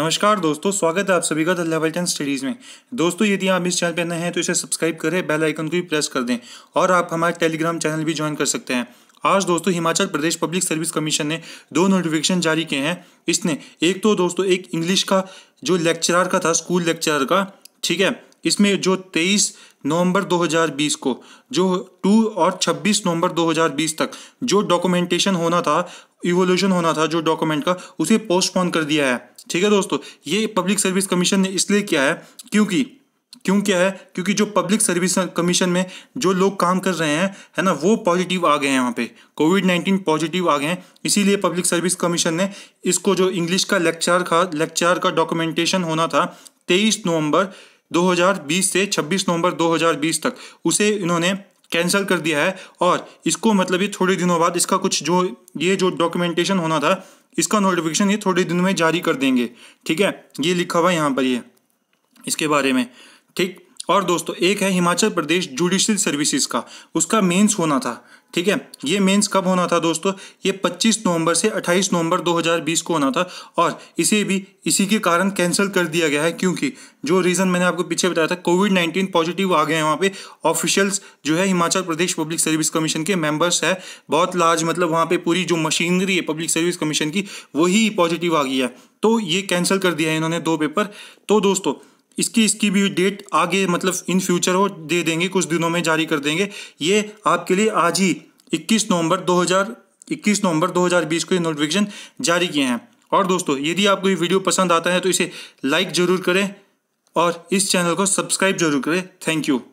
नमस्कार दोस्तों स्वागत है आप सभी का द लेवल टेन स्टडीज़ में दोस्तों यदि आप इस चैनल पर नए हैं तो इसे सब्सक्राइब करें बेल आइकन को भी प्रेस कर दें और आप हमारे टेलीग्राम चैनल भी ज्वाइन कर सकते हैं आज दोस्तों Himachal Pradesh Public Service Commission ने दो नोटिफिकेशन जारी किए हैं इसने एक तो दोस्तों एक इंग्लिश का जो लेक्चरार का था स्कूल लेक्चरार का ठीक है इसमें जो 23 नवंबर 2020 को जो 2 और 26 नवंबर 2020 तक जो डॉक्यूमेंटेशन होना था इवोल्यूशन होना था जो डॉक्यूमेंट का उसे पोस्टपोन कर दिया है ठीक है दोस्तों ये पब्लिक सर्विस कमीशन ने इसलिए किया है क्योंकि क्यों क्या है क्योंकि जो पब्लिक सर्विस कमीशन में जो लोग काम कर रहे हैं है ना वो पॉजिटिव आ गए हैं वहाँ पे कोविड नाइन्टीन पॉजिटिव आ गए हैं इसीलिए पब्लिक सर्विस कमीशन ने इसको जो इंग्लिश का लेक्चर का लेक्चर का डॉक्यूमेंटेशन होना था तेईस नवंबर 2020 से 26 नवंबर 2020 तक उसे इन्होंने कैंसिल कर दिया है और इसको मतलब ये थोड़े दिनों बाद इसका कुछ जो ये जो डॉक्यूमेंटेशन होना था इसका नोटिफिकेशन ये थोड़े दिन में जारी कर देंगे ठीक है ये लिखा हुआ यहाँ पर ये इसके बारे में ठीक और दोस्तों एक है हिमाचल प्रदेश जुडिशल सर्विसेज का उसका मेंस होना था ठीक है ये मेंस कब होना था दोस्तों ये 25 नवंबर से 28 नवंबर 2020 को होना था और इसे भी इसी के कारण कैंसिल कर दिया गया है क्योंकि जो रीज़न मैंने आपको पीछे बताया था कोविड 19 पॉजिटिव आ गए हैं वहाँ पे ऑफिशियल्स जो है Himachal Pradesh Public Service Commission के मेंबर्स है बहुत लार्ज मतलब वहाँ पर पूरी जो मशीनरी है पब्लिक सर्विस कमीशन की वही पॉजिटिव आ गई है तो ये कैंसिल कर दिया है इन्होंने दो पेपर तो दोस्तों इसकी इसकी भी डेट आगे मतलब इन फ्यूचर वो दे देंगे कुछ दिनों में जारी कर देंगे ये आपके लिए आज ही 21 नवंबर 2021 नवंबर 2020 को ये नोटिफिकेशन जारी किए हैं और दोस्तों यदि आपको ये वीडियो पसंद आता है तो इसे लाइक ज़रूर करें और इस चैनल को सब्सक्राइब जरूर करें थैंक यू